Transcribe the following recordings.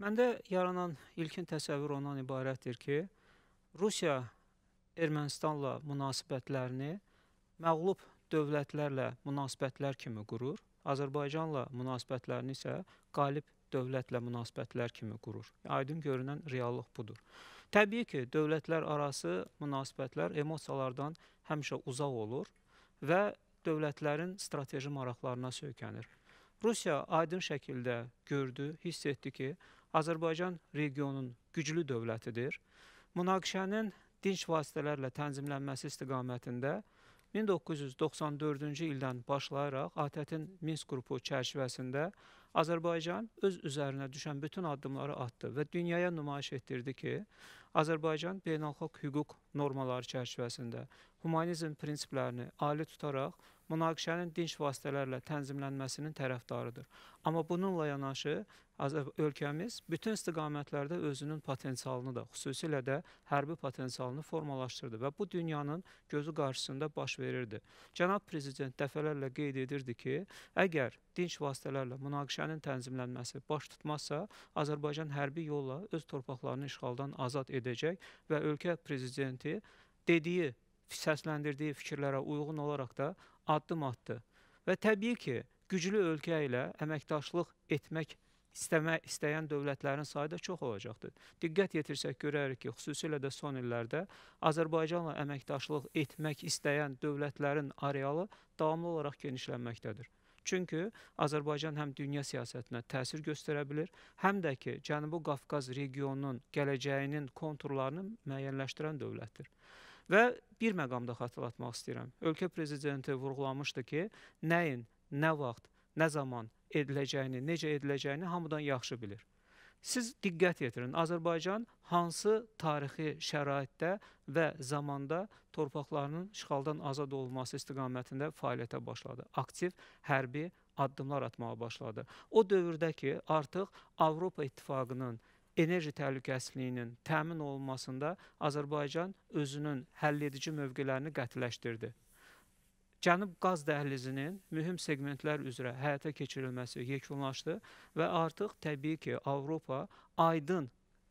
Məndə yaranan ilkin təsəvvür ondan ibarətdir ki, Rusiya Ermənistanla münasibətlərini məğlub dövlətlərlə münasibətlər kimi qurur, Azərbaycanla münasibətlərini isə qalib dövlətlə münasibətlər kimi qurur. Aydın görünən reallıq budur. Təbii ki, dövlətlər arası münasibətlər emosiyalardan həmişə uzaq olur və dövlətlərin strateji maraqlarına söykənir. Rusiya aydın şəkildə gördü, hiss etdi ki, Azərbaycan regionun güclü dövlətidir. Münaqişənin dinç vasitələrlə tənzimlənməsi istiqamətində 1994-cü ildən başlayaraq ATƏT-in Minsk qrupu çərçivəsində Azərbaycan öz üzərinə düşən bütün addımları atdı və dünyaya nümayiş etdirdi ki, Azərbaycan beynəlxalq hüquq normaları çərçivəsində humanizm prinsiplərini ali tutaraq münaqişənin dinç vasitələrlə tənzimlənməsinin tərəfdarıdır. Amma bununla yanaşı ölkəmiz bütün istiqamətlərdə özünün potensialını da, xüsusilə də hərbi potensialını formalaşdırdı və bu dünyanın gözü qarşısında baş verirdi. Cənab prezident dəfələrlə qeyd edirdi ki, əgər dinç vasitələrlə münaqişənin tənzimlənməsi baş tutmazsa, Azərbaycan hərbi yolla öz torpaqlarını işğaldan azad edəcək və ölkə prezidenti dediyi səsləndirdiyi fikirlərə uyğun olaraq da addım atdı. Və təbii ki, güclü ölkə ilə əməkdaşlıq etmək istəmək istəyən dövlətlərin sayı da çox olacaqdır. Diqqət yetirsək görərik ki, xüsusilə də son illərdə Azərbaycanla əməkdaşlıq etmək istəyən dövlətlərin arealı davamlı olaraq genişlənməkdədir. Çünki Azərbaycan həm dünya siyasətinə təsir göstərə bilər, həm də ki, Cənubi Qafqaz regionunun gələcəyinin konturlarını müəyyənləşdirən dövlətdir. Və bir məqamda xatırlatmaq istəyirəm. Ölkə prezidenti vurğulamışdı ki, nəyin, nə vaxt, nə zaman ediləcəyini, necə ediləcəyini hamıdan yaxşı bilir. Siz diqqət yetirin. Azərbaycan hansı tarixi şəraitdə və zamanda torpaqlarının işğaldan azad olunması istiqamətində fəaliyyətə başladı. Aktiv hərbi addımlar atmağa başladı. O dövrdəki artıq Avropa İttifaqının enerji təhlükəsizliyinin təmin olunmasında Azərbaycan özünün həlledici mövqelərini qətiləşdirdi. Cənub qaz dəhlizinin mühüm segmentlər üzrə həyata keçirilməsi yekunlaşdı və artıq təbii ki, Avropa aydın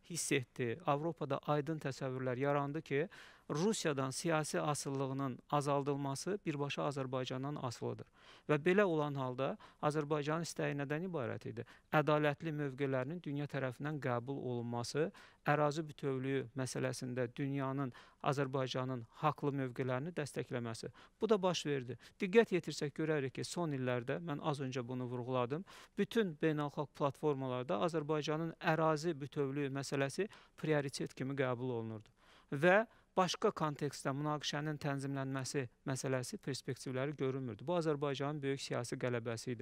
hiss etdi. Avropada aydın təsəvvürlər yarandı ki, Rusiyadan siyasi asıllığının azaldılması birbaşa Azərbaycandan asılıdır. Və belə olan halda Azərbaycanın istəyi nədən ibarət idi? Ədalətli mövqelərinin dünya tərəfindən qəbul olunması, ərazi bütövlüyü məsələsində dünyanın Azərbaycanın haqlı mövqelərini dəstəkləməsi. Bu da baş verdi. Diqqət yetirsək görərik ki, son illərdə mən az öncə bunu vurğuladım. Bütün beynəlxalq platformalarda Azərbaycanın ərazi bütövlüyü məsələsi prioritet kimi qəbul olunurdu. Və başqa kontekstdə münaqişənin tənzimlənməsi məsələsi perspektivləri görünmürdü. Bu Azərbaycanın böyük siyasi qələbəsi idi.